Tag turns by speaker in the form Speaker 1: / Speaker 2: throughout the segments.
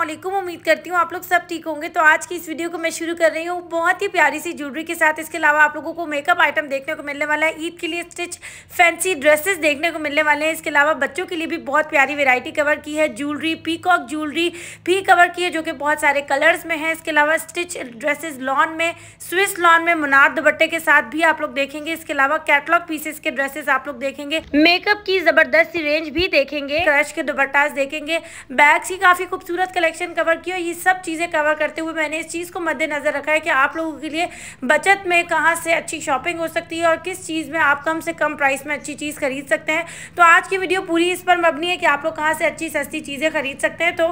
Speaker 1: असलम उम्मीद करती हूँ आप लोग सब ठीक होंगे तो आज की इस वीडियो को मैं शुरू कर रही हूँ बहुत ही प्यारी सी ज्वेलरी के साथ इसके अलावा आप लोगों को मेकअप आइटम देखने को मिलने वाला है ईद के लिए स्टिच फैंसी ड्रेसेस देखने को मिलने वाले हैं इसके अलावा बच्चों के लिए भी बहुत प्यारी वेरायटी कवर की है ज्वेलरी पीकॉक ज्वेलरी भी कवर की है जो कि बहुत सारे कलर्स में है इसके अलावा स्टिच ड्रेसेज लॉन में स्विस लॉन में मुनार दुपट्टे के साथ भी आप लोग देखेंगे इसके अलावा कैटलॉग पीसेस के ड्रेसेस आप लोग देखेंगे मेकअप की जबरदस्त रेंज भी देखेंगे क्रश के दुपट्टाज देखेंगे बैग्स ही काफी खूबसूरत कलेक्शन कवर किया ये सब चीज़ें कवर करते हुए मैंने इस चीज़ को मद्देनज़र रखा है कि आप लोगों के लिए बचत में कहाँ से अच्छी शॉपिंग हो सकती है और किस चीज़ में आप कम से कम प्राइस में अच्छी चीज़ खरीद सकते हैं तो आज की वीडियो पूरी इस पर मबनी है कि आप लोग कहाँ से अच्छी सस्ती चीज़ें खरीद सकते हैं तो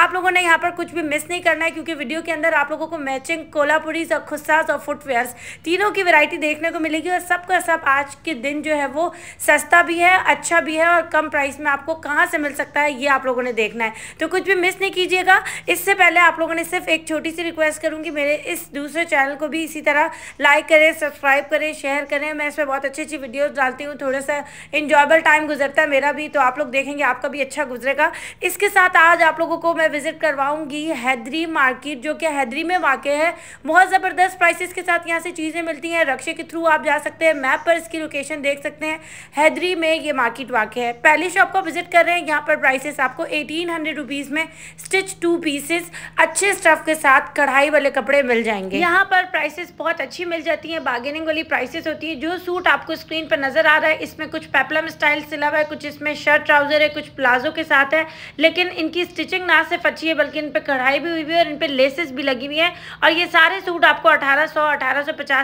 Speaker 1: आप लोगों ने यहाँ पर कुछ भी मिस नहीं करना है क्योंकि वीडियो के अंदर आप लोगों को मैचिंग कोलापुरीज और खुस्साज और फुटवेयर्स तीनों की वैरायटी देखने को मिलेगी और सबका सब आज के दिन जो है वो सस्ता भी है अच्छा भी है और कम प्राइस में आपको कहाँ से मिल सकता है ये आप लोगों ने देखना है तो कुछ भी मिस नहीं कीजिए दीजिएगा इससे पहले आप लोगों ने सिर्फ एक छोटी सी रिक्वेस्ट करूँगी मेरे इस दूसरे चैनल को भी इसी तरह लाइक करें सब्सक्राइब करें शेयर करें मैं इसमें बहुत अच्छी अच्छी वीडियोज़ डालती हूँ थोड़ा सा इन्जॉयबल टाइम गुजरता है मेरा भी तो आप लोग देखेंगे आपका भी अच्छा गुजरेगा इसके साथ आज आप लोगों को मैं विज़िट करवाऊँगी हैदरी मार्केट जो कि हैदरी में वाक़ है बहुत ज़बरदस्त प्राइसेस के साथ यहाँ से चीज़ें मिलती हैं रक्शे के थ्रू आप जा सकते हैं मैप पर इसकी लोकेशन देख सकते हैं हैदरी में ये मार्केट वाक़ है पहली शॉप को विज़िट कर रहे हैं यहाँ पर प्राइसेस आपको एटीन हंड्रेड रुपीज़ में स्टिच स्टिच टू पीसेस अच्छे स्टफ के साथ कढ़ाई वाले कपड़े मिल जाएंगे यहाँ पर प्राइसेस बहुत अच्छी मिल जाती है बार्गेनिंग वाली प्राइसेस होती है जो सूट आपको स्क्रीन पर नजर आ रहा है इसमें कुछ पेपलम स्टाइल सिला हुआ है कुछ इसमें शर्ट ट्राउजर है कुछ प्लाजो के साथ है लेकिन इनकी स्टिचिंग ना सिर्फ अच्छी है बल्कि इन पर कढ़ाई भी हुई हुई है और इन पर लेसेस भी लगी हुई है और ये सारे सूट आपको अठारह सौ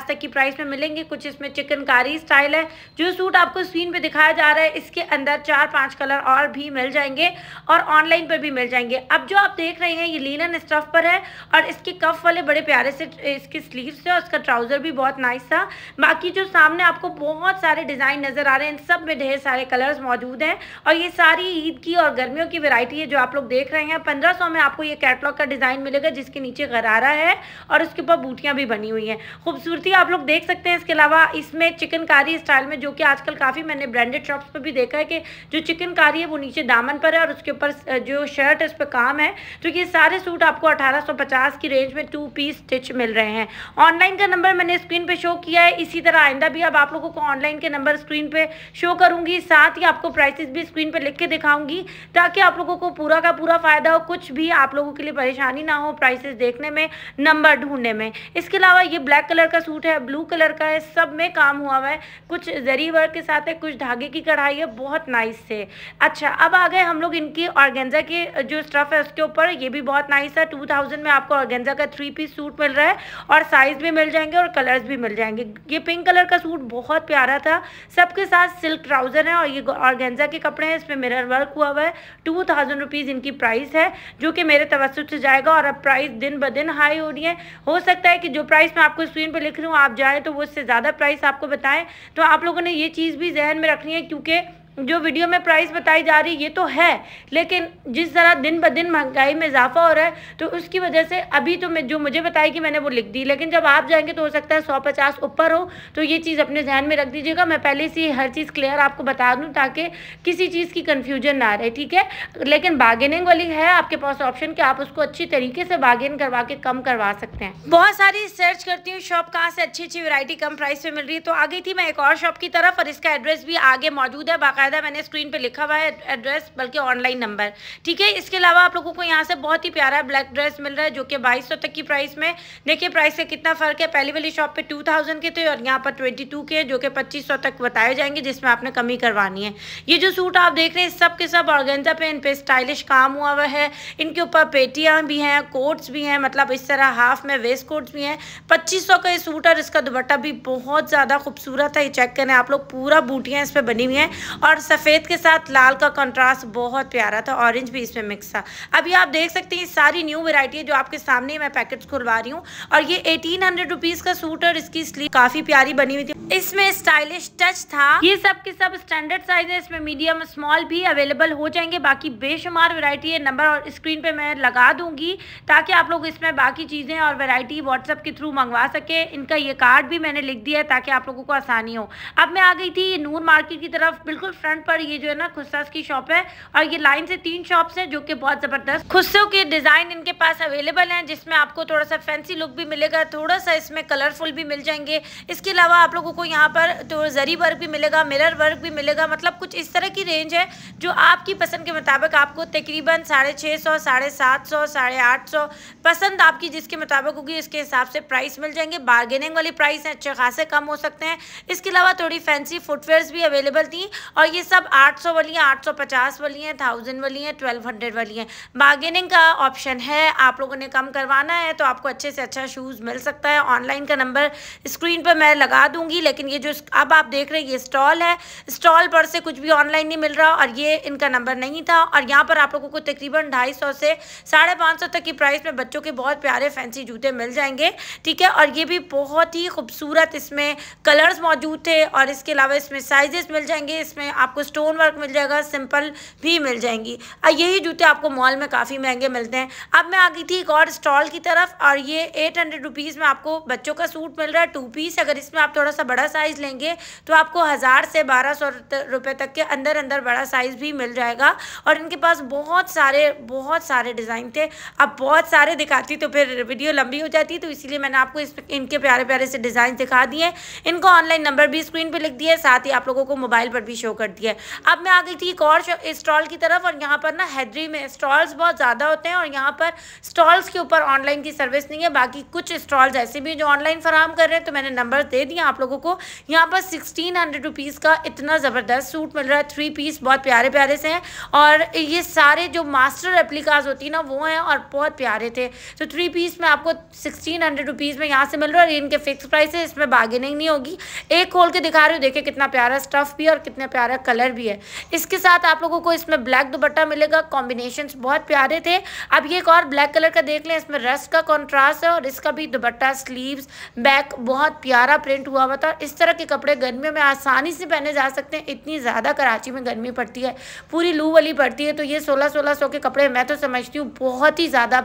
Speaker 1: तक की प्राइस में मिलेंगे कुछ इसमें चिकनकारी स्टाइल है जो सूट आपको स्क्रीन पर दिखाया जा रहा है इसके अंदर चार पाँच कलर और भी मिल जाएंगे और ऑनलाइन पर भी मिल जाएंगे अब जो आप देख रहे हैं ये लीनन स्टफ पर है और इसके कफ वाले बड़े प्यारे से इसके स्लीव्स थे और इसका ट्राउज़र भी बहुत नाइस था बाकी जो सामने आपको बहुत सारे डिज़ाइन नज़र आ रहे हैं इन सब में ढेर सारे कलर्स मौजूद हैं और ये सारी ईद की और गर्मियों की वेरायटी है जो आप लोग देख रहे हैं पंद्रह में आपको ये कैटलॉग का डिज़ाइन मिलेगा जिसके नीचे गरारा है और उसके ऊपर बूटियां भी बनी हुई है खूबसूरती आप लोग देख सकते हैं इसके अलावा इसमें चिकनकारी स्टाइल में जो कि आजकल काफ़ी मैंने ब्रांडेड शॉप्स पर भी देखा है कि जो चिकनकारी है वो नीचे दामन पर है और उसके ऊपर जो शर्ट है उस पर काम है हैं तो ये सारे सूट आपको 1850 की रेंज में टू पीस स्टिच मिल रहे हैं ऑनलाइन का नंबर मैंने स्क्रीन पे शो किया है इसी तरह आइंदा भी अब आप लोगों को ऑनलाइन के नंबर स्क्रीन पे शो करूंगी साथ ही आपको प्राइसेस भी स्क्रीन पे लिख के दिखाऊंगी ताकि आप लोगों को पूरा का पूरा फ़ायदा हो कुछ भी आप लोगों के लिए परेशानी ना हो प्राइसेस देखने में नंबर ढूंढने में इसके अलावा ये ब्लैक कलर का सूट है ब्लू कलर का है सब में काम हुआ हुआ है कुछ जरी वर्क के साथ है कुछ धागे की कढ़ाई है बहुत नाइस से अच्छा अब आ गए हम लोग इनकी ऑर्गेंजा के जो स्टफ़ है उसके के ऊपर ये भी बहुत नाइस है टू थाउजेंड में आपको ऑर्गेंजा का थ्री पीस सूट मिल रहा है और साइज भी मिल जाएंगे और कलर्स भी मिल जाएंगे ये पिंक कलर का सूट बहुत प्यारा था सबके साथ सिल्क ट्राउज़र है और ये ऑर्गेंजा के कपड़े हैं इसमें मिरर वर्क हुआ हुआ है टू थाउजेंड रुपीज़ इनकी प्राइस है जो कि मेरे तवसत से जाएगा और अब प्राइस दिन ब दिन हाई हो रही है हो सकता है कि जो प्राइस मैं आपको स्क्रीन पर लिख रही हूँ आप जाए तो वो उससे ज़्यादा प्राइस आपको बताएं तो आप लोगों ने ये चीज़ भी जहन में रखनी है क्योंकि जो वीडियो में प्राइस बताई जा रही है ये तो है लेकिन जिस तरह दिन ब दिन महंगाई में इजाफा हो रहा है तो उसकी वजह से अभी तो मैं जो मुझे बताई कि मैंने वो लिख दी लेकिन जब आप जाएंगे तो हो सकता है सौ पचास ऊपर हो तो ये चीज़ अपने जहन में रख दीजिएगा मैं पहले से हर चीज़ क्लियर आपको बता दूँ ताकि किसी चीज़ की कन्फ्यूजन ना रहे ठीक है लेकिन बार्गेनिंग वाली है आपके पास ऑप्शन कि आप उसको अच्छी तरीके से बार्गेन करवा के कम करवा सकते हैं बहुत सारी सर्च करती हूँ शॉप कहाँ से अच्छी अच्छी वरायटी कम प्राइस में मिल रही है तो आ गई थी मैं एक और शॉप की तरफ और इसका एड्रेस भी आगे मौजूद है बाकी बाकायदा मैंने स्क्रीन पे लिखा हुआ है एड्रेस बल्कि ऑनलाइन नंबर ठीक है इसके अलावा आप लोगों को यहाँ से बहुत ही प्यारा ब्लैक ड्रेस मिल रहा है जो कि बाईस सौ तक की प्राइस में देखिए प्राइस का कितना फ़र्क है पहली वाली शॉप पे टू थाउजेंड के थे और यहाँ पर ट्वेंटी टू के जो कि पच्चीस सौ तक बताए जाएंगे जिसमें आपने कमी करवानी है ये जो सूट आप देख रहे हैं सब के सब ऑर्गेंजा पे इन पर स्टाइलिश काम हुआ हुआ है इनके ऊपर पेटियाँ भी हैं कोट्स भी हैं मतलब इस तरह हाफ में वेस्ट कोट्स भी हैं पच्चीस सौ का ये सूट और इसका दुपट्टा भी बहुत ज़्यादा खूबसूरत है ये चेक करें आप लोग पूरा बूटियाँ इस पर बनी हुई हैं और और सफ़ेद के साथ लाल का कंट्रास्ट बहुत प्यारा था ऑरेंज भी इसमें मिक्स था अभी आप देख सकते हैं सारी न्यू वेराइटी है जो आपके सामने मैं पैकेट्स खुलवा रही हूँ और ये एटीन हंड्रेड का सूट और इसकी स्लीव काफ़ी प्यारी बनी हुई थी इसमें स्टाइलिश टच था ये सब के सब स्टैंडर्ड साइज है इसमें मीडियम स्मॉल भी अवेलेबल हो जाएंगे बाकी बेशुमार वेराइटी है नंबर और स्क्रीन पे मैं लगा दूंगी ताकि आप लोग इसमें बाकी चीज़ें और वेराइटी व्हाट्सअप के थ्रू मंगवा सके इनका ये कार्ड भी मैंने लिख दिया है ताकि आप लोगों को आसानी हो अब मैं आ गई थी नूर मार्केट की तरफ बिल्कुल फ्रंट पर ये जो है ना खुस्सा की शॉप है और ये लाइन से तीन शॉप्स हैं जो कि बहुत ज़बरदस्त खुस्सों के डिज़ाइन इनके पास अवेलेबल हैं जिसमें आपको थोड़ा सा फैंसी लुक भी मिलेगा थोड़ा सा इसमें कलरफुल भी मिल जाएंगे इसके अलावा आप लोगों को यहाँ पर तो जरी वर्क भी मिलेगा मिरर वर्क भी मिलेगा मतलब कुछ इस तरह की रेंज है जो आपकी पसंद के मुताबिक आपको तकरीबन साढ़े छः सौ साढ़े सात सौ साढ़े आठ सौ पसंद आपकी जिसके मुताबिक होगी इसके हिसाब से प्राइस मिल जाएंगे बार्गेनिंग वाली प्राइस हैं अच्छे खासे कम हो सकते हैं इसके अलावा थोड़ी फैंसी फुटवेयर्स भी अवेलेबल थी और ये सब 800 वाली हैं 850 वाली हैं थाउजेंड वाली हैं ट्वेल्व हंड्रेड वाली हैं बार्गेनिंग का ऑप्शन है आप लोगों ने कम करवाना है तो आपको अच्छे से अच्छा शूज़ मिल सकता है ऑनलाइन का नंबर स्क्रीन पर मैं लगा दूंगी लेकिन ये जो अब आप देख रहे हैं ये स्टॉल है स्टॉल पर से कुछ भी ऑनलाइन नहीं मिल रहा और ये इनका नंबर नहीं था और यहाँ पर आप लोगों को तकरीबन ढाई सौ से साढ़े पाँच सौ तक की प्राइस में बच्चों के बहुत प्यारे फैंसी जूते मिल जाएंगे ठीक है और ये भी बहुत ही खूबसूरत इसमें कलर्स मौजूद थे और इसके अलावा इसमें साइजेस मिल जाएंगे इसमें आपको स्टोन वर्क मिल जाएगा सिंपल भी मिल जाएंगी और यही जूते आपको मॉल में काफ़ी महंगे मिलते हैं अब मैं आ गई थी एक और स्टॉल की तरफ और ये एट हंड्रेड रुपीज़ में आपको बच्चों का सूट मिल रहा है टू पीस अगर इसमें आप थोड़ा सा बड़ा साइज़ लेंगे तो आपको हज़ार से बारह सौ रुपये तक के अंदर अंदर बड़ा साइज़ भी मिल जाएगा और इनके पास बहुत सारे बहुत सारे डिज़ाइन थे अब बहुत सारे दिखाती तो फिर वीडियो लंबी हो जाती तो इसीलिए मैंने आपको इस इनके प्यारे प्यारे से डिज़ाइन दिखा दिए इनको ऑनलाइन नंबर भी स्क्रीन पर लिख दिया साथ ही आप लोगों को मोबाइल पर भी शो कर दिया है अब मैं आ गई थी एक और स्टॉल की तरफ और यहाँ पर ना हैदरी में स्टॉल्स बहुत ज़्यादा होते हैं और यहाँ पर स्टॉल्स के ऊपर ऑनलाइन की सर्विस नहीं है बाकी कुछ स्टॉल्स ऐसे भी जो ऑनलाइन फराम कर रहे हैं तो मैंने नंबर दे दिया आप लोगों को यहाँ पर सिक्सटीन हंड्रेड रुपीज़ का इतना ज़बरदस्त सूट मिल रहा है थ्री पीस बहुत प्यारे प्यारे से हैं और ये सारे जो मास्टर रेप्लिकाज होती है ना वो हैं और बहुत प्यारे थे तो थ्री पीस में आपको सिक्सटीन हंड्रेड रुपीज़ में यहाँ से मिल रहा है इनके फिक्स प्राइस है इसमें बार्गेनिंग नहीं होगी एक खोल के दिखा रही हूँ देखिए कितना प्यारा स्टफ़ भी और कितना प्यारा कलर भी है इसके साथ आप लोगों को इसमें ब्लैक दुपट्टा मिलेगा कॉम्बिनेशन बहुत प्यारे थे अब ये एक और ब्लैक कलर का देख लें इसमें रस का कॉन्ट्रास्ट है और इसका भी दुपट्टा स्लीव बैक बहुत प्यारा प्रिंट हुआ हुआ था इस तरह के कपड़े गर्मियों में आसानी से पहने जा सकते हैं इतनी ज़्यादा कराची में गर्मी पड़ती है पूरी लू वाली पड़ती है तो ये सोलह सोलह सौ के कपड़े मैं तो समझती हूँ बहुत ही ज़्यादा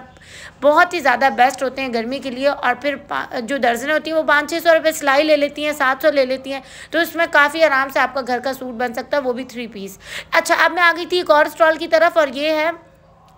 Speaker 1: बहुत ही ज़्यादा बेस्ट होते हैं गर्मी के लिए और फिर जो दर्जनें होती हैं वो पाँच छः सौ रुपये सिलाई ले लेती हैं सात सौ ले लेती हैं तो इसमें काफ़ी आराम से आपका घर का सूट बन सकता सकता है वो भी थ्री पीस अच्छा अब मैं आ गई थी एक और स्टॉल की तरफ और ये है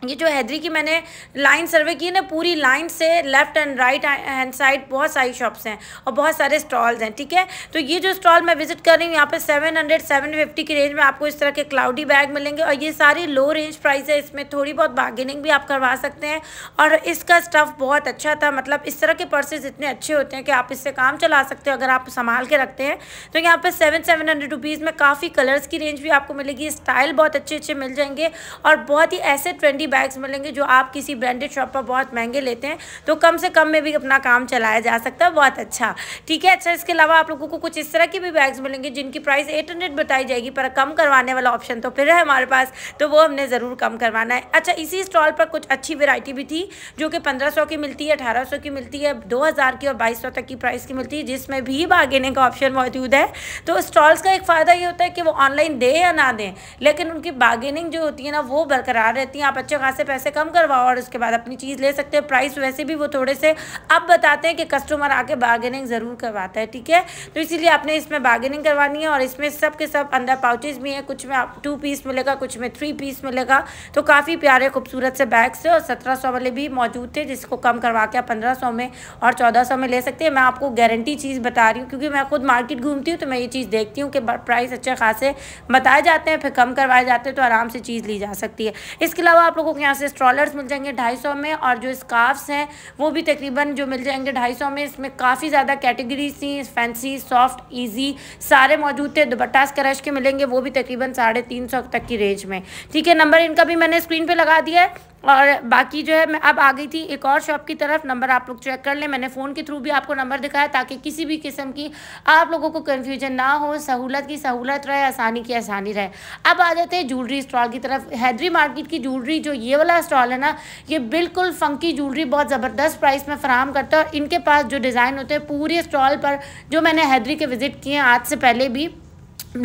Speaker 1: ये जो हैदरी की मैंने लाइन सर्वे की है ना पूरी लाइन से left and right hand side बहुत सारी शॉप्स हैं और बहुत सारे स्टॉल्स हैं ठीक है तो ये जो स्टॉल मैं विजिट कर रही हूँ यहाँ पे सेवन हंड्रेड सेवन फिफ्टी की रेंज में आपको इस तरह के क्लाउडी बैग मिलेंगे और ये सारी लो रेंज प्राइस है इसमें थोड़ी बहुत बार्गेनिंग भी आप करवा सकते हैं और इसका स्टफ़ बहुत अच्छा था मतलब इस तरह के पर्सेज इतने अच्छे होते हैं कि आप इससे काम चला सकते हो अगर आप संभाल के रखते हैं तो यहाँ पर सेवन सेवन हंड्रेड रुपीज़ में काफ़ी कलर्स की रेंज भी आपको मिलेगी स्टाइल बहुत अच्छे अच्छे मिल जाएंगे और बहुत ही ऐसे ट्रेंडी ही बैग्स मिलेंगे जो आप किसी ब्रांडेड शॉप पर बहुत महंगे लेते हैं तो कम से कम में भी अपना काम चलाया जा सकता है बहुत अच्छा ठीक है अच्छा इसके अलावा आप लोगों को कुछ इस तरह की भी बैग्स मिलेंगे जिनकी प्राइस एट बताई जाएगी पर कम करवाने वाला ऑप्शन तो फिर है हमारे पास तो वो हमने ज़रूर कम करवाना है अच्छा इसी स्टॉल पर कुछ अच्छी वेराइटी भी थी जो कि पंद्रह की मिलती है अठारह की मिलती है दो की और बाईस तक की प्राइस की मिलती है जिसमें भी बागेने का ऑप्शन मौजूद है तो स्टॉल्स का एक फ़ायदा ये होता है कि वो ऑनलाइन दे या ना दें लेकिन उनकी बार्गेनिंग जो होती है ना वो बरकरार रहती है आप अच्छे जगह से पैसे कम करवाओ और उसके बाद अपनी चीज़ ले सकते हैं प्राइस वैसे भी वो थोड़े से अब बताते हैं कि कस्टमर आके बार्गेनिंग ज़रूर करवाता है ठीक है तो इसीलिए आपने इसमें बार्गेनिंग करवानी है और इसमें सब के सब अंदर पाउचेज़ भी हैं कुछ में आप टू पीस मिलेगा कुछ में थ्री पीस मिलेगा तो काफ़ी प्यारे खूबसूरत से बैग्स थे और सत्रह वाले भी मौजूद थे जिसको कम करवा के आप पंद्रह में और चौदह में ले सकते हैं मैं आपको गारंटी चीज़ बता रही हूँ क्योंकि मैं खुद मार्केट घूमती हूँ तो मैं ये चीज़ देखती हूँ कि प्राइस अच्छे खासे बताए जाते हैं फिर कम करवाए जाते हैं तो आराम से चीज़ ली जा सकती है इसके अलावा आप लोग लोगों के यहाँ से स्ट्रॉलर्स मिल जाएंगे ढाई सौ में और जो स्काफ्स हैं वो भी तकरीबन जो मिल जाएंगे ढाई सौ में इसमें काफ़ी ज़्यादा कैटेगरीज थी फैंसी सॉफ्ट ईजी सारे मौजूद थे दुपट्टा स्क्रश के मिलेंगे वो भी तकरीबन साढ़े तीन सौ तक की रेंज में ठीक है नंबर इनका भी मैंने स्क्रीन पर लगा दिया है और बाकी जो है मैं अब आ गई थी एक और शॉप की तरफ नंबर आप लोग चेक कर लें मैंने फ़ोन के थ्रू भी आपको नंबर दिखाया ताकि किसी भी किस्म की आप लोगों को कन्फ्यूजन ना हो सहूलत की सहूलत रहे आसानी की आसानी रहे अब आ जाते हैं ज्वेलरी स्टॉल की तरफ हैदरी मार्केट की ज्वेलरी जो ये वाला स्टॉल है ना ये बिल्कुल फ़ंकी ज्वेलरी बहुत ज़बरदस्त प्राइस में फ़राम करता है और इनके पास जो डिज़ाइन होते हैं पूरे स्टॉल पर जो मैंने हैदरी के विज़िट किए हैं आज से पहले भी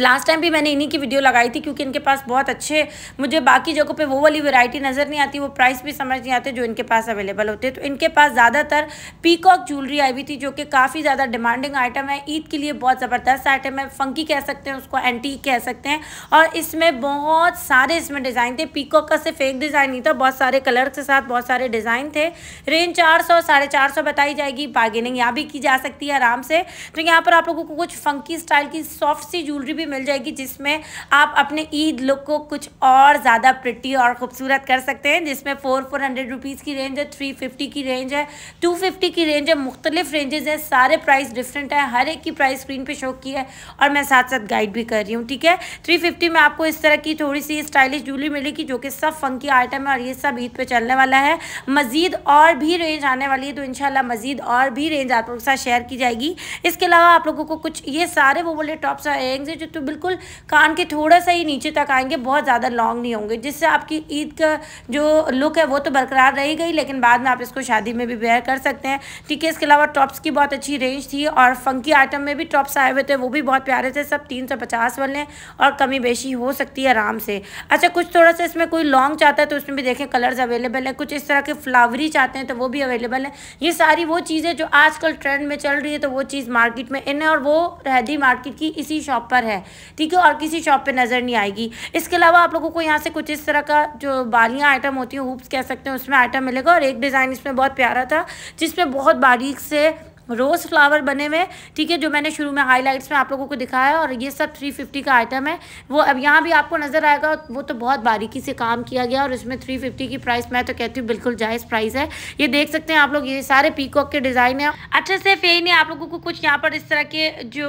Speaker 1: लास्ट टाइम भी मैंने इन्हीं की वीडियो लगाई थी क्योंकि इनके पास बहुत अच्छे मुझे बाकी जगहों पे वो वाली वैरायटी नज़र नहीं आती वो प्राइस भी समझ नहीं आते जो इनके पास अवेलेबल होते तो इनके पास ज़्यादातर पीकॉक ज्वेलरी आई हुई थी जो कि काफ़ी ज़्यादा डिमांडिंग आइटम है ईद के लिए बहुत ज़बरदस्त आइटम है फंकी कह सकते हैं उसको एंटी कह सकते हैं और इसमें बहुत सारे इसमें डिज़ाइन थे पीकॉक का सिर्फ एक डिज़ाइन नहीं था बहुत सारे कलर के साथ बहुत सारे डिज़ाइन थे रेंज चार सौ साढ़े चार सौ बताई जाएगी बार्गेनिंग यहाँ भी की जा सकती है आराम से तो यहाँ पर आप लोगों को कुछ फंकी स्टाइल की सॉफ्ट सी ज्वेलरी भी भी मिल जाएगी जिसमें आप अपने ईद लुक को कुछ और ज़्यादा प्रिटी और ख़ूबसूरत कर सकते हैं जिसमें फ़ोर फोर हंड्रेड रुपीज़ की रेंज है थ्री फिफ्टी की रेंज है टू फिफ्टी की रेंज है मुख्तलिफ रेंजेज़ हैं सारे प्राइस डिफरेंट हैं हर एक की प्राइस स्क्रीन पर शो की है और मैं साथ साथ गाइड भी कर रही हूँ ठीक है थ्री फिफ्टी में आपको इस तरह की थोड़ी सी स्टाइलिश जूली मिलेगी जो कि सब फंकी आइटम है और ये सब ईद पर चलने वाला है मज़ीद और भी रेंज आने वाली है तो इन मज़ीद और भी रेंज आप लोगों के साथ शेयर की जाएगी इसके अलावा आप लोगों को कुछ ये सारे वो बोले टॉप्स और एयरिंग्स हैं जो तो बिल्कुल कान के थोड़ा सा ही नीचे तक आएंगे बहुत ज़्यादा लॉन्ग नहीं होंगे जिससे आपकी ईद का जो लुक है वो तो बरकरार रही गई लेकिन बाद में आप इसको शादी में भी वेयर कर सकते हैं ठीक है इसके अलावा टॉप्स की बहुत अच्छी रेंज थी और फंकी आइटम में भी टॉप्स आए हुए थे वो भी बहुत प्यारे थे सब तीन सौ पचास वाले और कमी बेशी हो सकती है आराम से अच्छा कुछ थोड़ा सा इसमें कोई लॉन्ग चाहता है तो उसमें भी देखें कलर्स अवेलेबल है कुछ इस तरह के फ्लावरी चाहते हैं तो वो भी अवेलेबल है ये सारी वो चीज़ें जो आजकल ट्रेंड में चल रही है तो वो चीज़ मार्केट में इन है और वो रहदी मार्केट की इसी शॉप पर है है ठीक है और किसी शॉप पे नज़र नहीं आएगी इसके अलावा आप लोगों को यहाँ से कुछ इस तरह का जो बालियाँ आइटम होती हैं हुप्स कह सकते हैं उसमें आइटम मिलेगा और एक डिज़ाइन इसमें बहुत प्यारा था जिसमें बहुत बारीक से रोज़ फ्लावर बने हुए ठीक है जो मैंने शुरू में हाईलाइट्स में आप लोगों को दिखाया और ये सब थ्री फिफ्टी का आइटम है वो अब यहाँ भी आपको नज़र आएगा वो तो बहुत बारीकी से काम किया गया और इसमें थ्री फिफ्टी की प्राइस मैं तो कहती हूँ बिल्कुल जायज़ प्राइस है ये देख सकते हैं आप लोग ये सारे पीकॉक के डिज़ाइन है अच्छा सिर्फ यही नहीं आप लोगों को कुछ यहाँ पर इस तरह के जो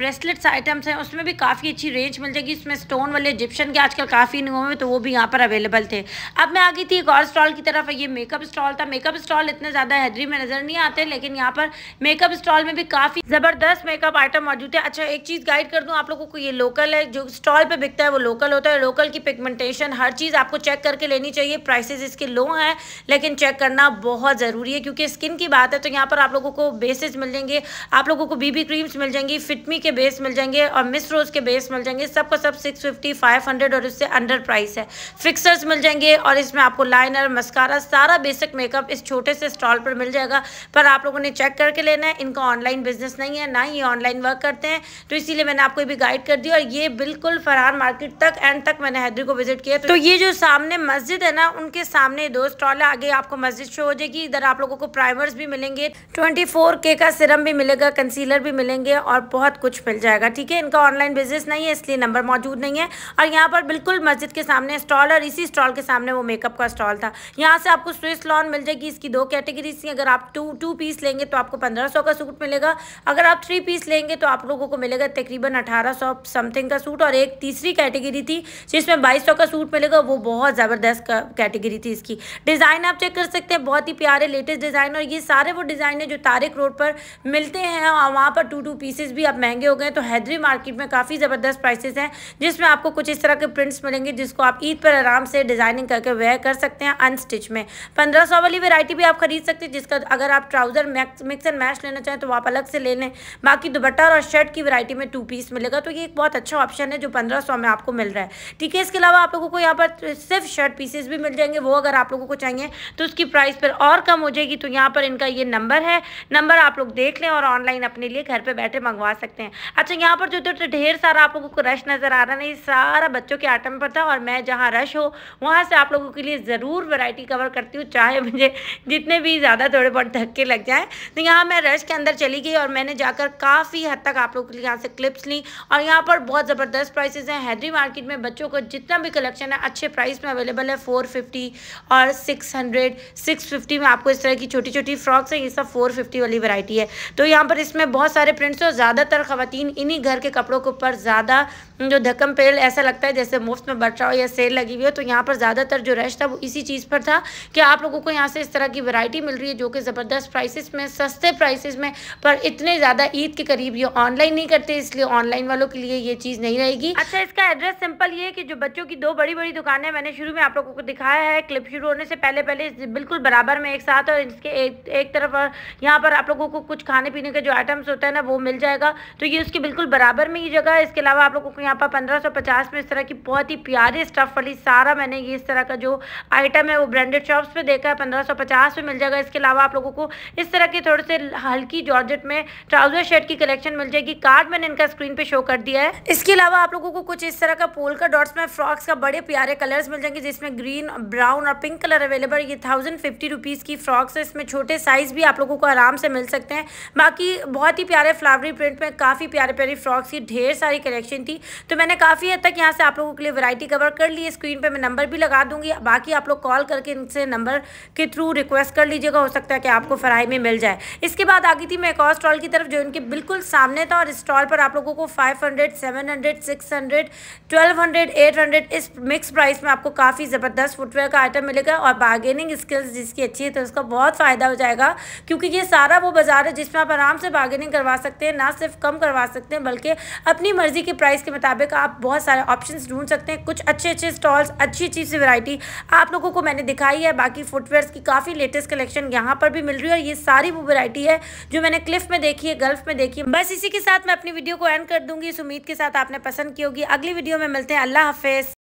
Speaker 1: ब्रेसलेट्स आइटम्स हैं उसमें भी काफ़ी अच्छी रेंज मिल जाएगी इसमें स्टोन वाले इजिप्शन के आजकल काफ़ी न्यू में तो वो भी यहाँ पर अवेलेबल थे अब मैं आ गई थी एक और स्टॉल की तरफ ये मेकअप स्टॉल था मेकअप स्टॉल इतने ज़्यादा हैदरी में नज़र नहीं आते लेकिन यहाँ पर मेकअप स्टॉल में भी काफ़ी ज़बरदस्त मेकअप आइटम मौजूद है अच्छा एक चीज़ गाइड कर दू आप लोगों को ये लोकल है जो स्टॉल पर बिकता है वो लोकल होता है लोकल की पिगमेंटेशन हर चीज़ आपको चेक करके लेनी चाहिए प्राइसेज इसके लो हैं लेकिन चेक करना बहुत ज़रूरी है क्योंकि स्किन की बात है तो यहाँ पर आप लोगों को बेसिस मिल जाएंगे आप लोगों को बीबी क्रीम्स मिल जाएंगी फिटमी के बेस मिल जाएंगे और मिस रोज़ के बेस मिल जाएंगे सबका सब सिक्स फिफ्टी फाइव हंड्रेड और इससे अंडर प्राइस है फिक्सर्स मिल जाएंगे और इसमें आपको लाइनर मस्कारा सारा बेसिक मेकअप इस छोटे से स्टॉल पर मिल जाएगा पर आप लोगों ने चेक कर के लेना है इनका ऑनलाइन बिजनेस नहीं है ना ही ऑनलाइन वर्क करते हैं तो इसीलिए मैंने आपको भी गाइड कर दिया और ये बिल्कुल फरहान मार्केट तक एंड तक मैंने हैदरी को विजिट किया तो ये जो सामने मस्जिद है ना उनके सामने दो स्टॉल है आगे आपको मस्जिद शो हो जाएगी इधर आप लोगों को प्राइमर्स भी मिलेंगे ट्वेंटी के का सिरम भी मिलेगा कंसीलर भी मिलेंगे और बहुत कुछ मिल जाएगा ठीक है इनका ऑनलाइन बिजनेस नहीं है इसलिए नंबर मौजूद नहीं है और यहाँ पर बिल्कुल मस्जिद के सामने स्टॉल और इसी स्टॉल के सामने वो मेकअप का स्टॉल था यहाँ से आपको स्विस लॉन मिल जाएगी इसकी दो कैटेगरीज थी अगर आप टू टू पीस लेंगे तो आपको पंद्रह सौ का सूट मिलेगा अगर आप थ्री पीस लेंगे तो आप लोगों को मिलेगा तकरीबन अठारह सौ समथिंग का सूट और एक तीसरी कैटेगरी थी जिसमें बाईस सौ का सूट मिलेगा वो बहुत ज़बरदस्त कैटेगरी थी इसकी डिज़ाइन आप चेक कर सकते हैं बहुत ही प्यारे लेटेस्ट डिज़ाइन और ये सारे वो डिज़ाइन है जो तारिक रोड पर मिलते हैं और वहाँ पर टू टू पीसेज भी अब महंगे हो गए तो हैदरी मार्केट में काफ़ी ज़बरदस्त प्राइसेस हैं जिसमें आपको कुछ इस तरह के प्रिंट्स मिलेंगे जिसको आप ईद पर आराम से डिज़ाइनिंग करके वेयर कर सकते हैं अनस्टिच में पंद्रह वाली वेरायटी भी आप खरीद सकते हैं जिसका अगर आप ट्राउज़र मिक्स एंड मैच लेना चाहें तो आप अलग से ले लें बाकी दुपट्टा और शर्ट की वैरायटी में टू पीस मिलेगा तो ये एक बहुत अच्छा ऑप्शन है जो पंद्रह सौ में आपको मिल रहा है ठीक है इसके अलावा आप लोगों को यहाँ पर सिर्फ शर्ट पीसेस भी मिल जाएंगे वो अगर आप लोगों को चाहिए तो उसकी प्राइस फिर और कम हो जाएगी तो यहाँ पर इनका ये नंबर है नंबर आप लोग देख लें और ऑनलाइन अपने लिए घर पर बैठे मंगवा सकते हैं अच्छा यहाँ पर जो तो, तो ढेर सारा आप लोगों को रश नज़र आ रहा है नहीं सारा बच्चों के आइटम पर था और मैं जहाँ रश हो वहाँ से आप लोगों के लिए ज़रूर वैरायटी कवर करती हूँ चाहे मुझे जितने भी ज़्यादा थोड़े बहुत धक्के लग जाएँ तो यहाँ हाँ मैं रश के अंदर चली गई और मैंने जाकर काफ़ी हद तक आप लोग यहाँ से क्लिप्स ली और यहाँ पर बहुत ज़बरदस्त प्राइसेस हैं हैदरी मार्केट में बच्चों को जितना भी कलेक्शन है अच्छे प्राइस में अवेलेबल है फ़ोर फिफ्टी और सिक्स हंड्रेड सिक्स फिफ्टी में आपको इस तरह की छोटी छोटी फ्रॉक्स हैं ये सब फ़ोर फिफ्टी वाली वरायटी है तो यहाँ पर इसमें बहुत सारे प्रिंट्स और ज़्यादातर खातन इन्हीं घर के कपड़ों के ऊपर ज़्यादा जो धक्म पेल ऐसा लगता है जैसे मुफ्त में बट रहा हो या सेल लगी हुई हो तो यहाँ पर ज़्यादातर जो रश था वो इसी चीज़ पर था कि आप लोगों को यहाँ से इस तरह की वैरायटी मिल रही है जो कि ज़बरदस्त प्राइसेस में सस्ते सस्ते प्राइसेस में पर इतने ज़्यादा ईद के करीब ये ऑनलाइन नहीं करते इसलिए ऑनलाइन वालों के लिए ये चीज़ नहीं रहेगी अच्छा इसका एड्रेस सिंपल ये है कि जो बच्चों की दो बड़ी बड़ी दुकानें मैंने शुरू में आप लोगों को दिखाया है क्लिप शुरू होने से पहले पहले बिल्कुल बराबर में एक साथ और इसके एक, एक तरफ यहाँ पर आप लोगों को कुछ खाने पीने के जो आइटम्स होता है ना वो मिल जाएगा तो ये उसके बिल्कुल बराबर में ये जगह है इसके अलावा आप लोगों को यहाँ पर पंद्रह में इस तरह की बहुत ही प्यारे स्टफ़ वाली सारा मैंने ये इस तरह का जो आइटम है वो ब्रांडेड शॉप्स पे देखा है पंद्रह में मिल जाएगा इसके अलावा आप लोगों को इस तरह के थोड़े से हल्की जॉर्जेट में ट्राउजर शर्ट की कलेक्शन मिल जाएगी कार्ड मैंने इनका स्क्रीन पे शो कर दिया है इसके अलावा आप लोगों को कुछ इस तरह का पोल का डॉट्स में फ्रॉक्स का बड़े प्यारे कलर्स मिल जाएंगे जिसमें ग्रीन ब्राउन और पिंक कलर अवेलेबल ये थाउजेंड फिफ्टी रुपीज़ की फ्रॉक्स है इसमें छोटे साइज़ भी आप लोगों को आराम से मिल सकते हैं बाकी बहुत ही प्यारे फ्लावरी प्रिंट में काफ़ी प्यारे प्यारे फ्रॉक्स की ढेर सारी कलेक्शन थी तो मैंने काफ़ी हद तक यहाँ से आप लोगों के लिए वरायटी कवर कर ली स्क्रीन पर मैं नंबर भी लगा दूंगी बाकी आप लोग कॉल करके इनसे नंबर के थ्रू रिक्वेस्ट कर लीजिएगा हो सकता है कि आपको फ्राई में मिल जाए इसके बाद आ गई थी मैं एक और स्टॉल की तरफ जो इनके बिल्कुल सामने था और स्टॉल पर आप लोगों को five hundred seven hundred six hundred twelve hundred eight hundred इस मिक्स प्राइस में आपको काफ़ी ज़बरदस्त फुटवेयर का आइटम मिलेगा और बार्गेनिंग स्किल्स जिसकी अच्छी है तो उसका बहुत फ़ायदा हो जाएगा क्योंकि ये सारा वो बाज़ार है जिसमें आप आराम से बार्गेनिंग करवा सकते हैं ना सिर्फ कम करवा सकते हैं बल्कि अपनी मर्ज़ी के प्राइस के मुताबिक आप बहुत सारे ऑप्शन ढूंढ सकते हैं कुछ अच्छे अच्छे स्टॉल्स अच्छी अच्छी सी वरायटी आप लोगों को मैंने दिखाई है बाकी फुटवेयर की काफ़ी लेटेस्ट कलेक्शन यहाँ पर भी मिल रही है और ये सारी वो वरायटी सकती है जो मैंने क्लिफ में देखी है गल्फ में देखी है बस इसी के साथ मैं अपनी वीडियो को एंड कर दूंगी इस उम्मीद के साथ आपने पसंद की होगी अगली वीडियो में मिलते हैं अल्लाह हाफिज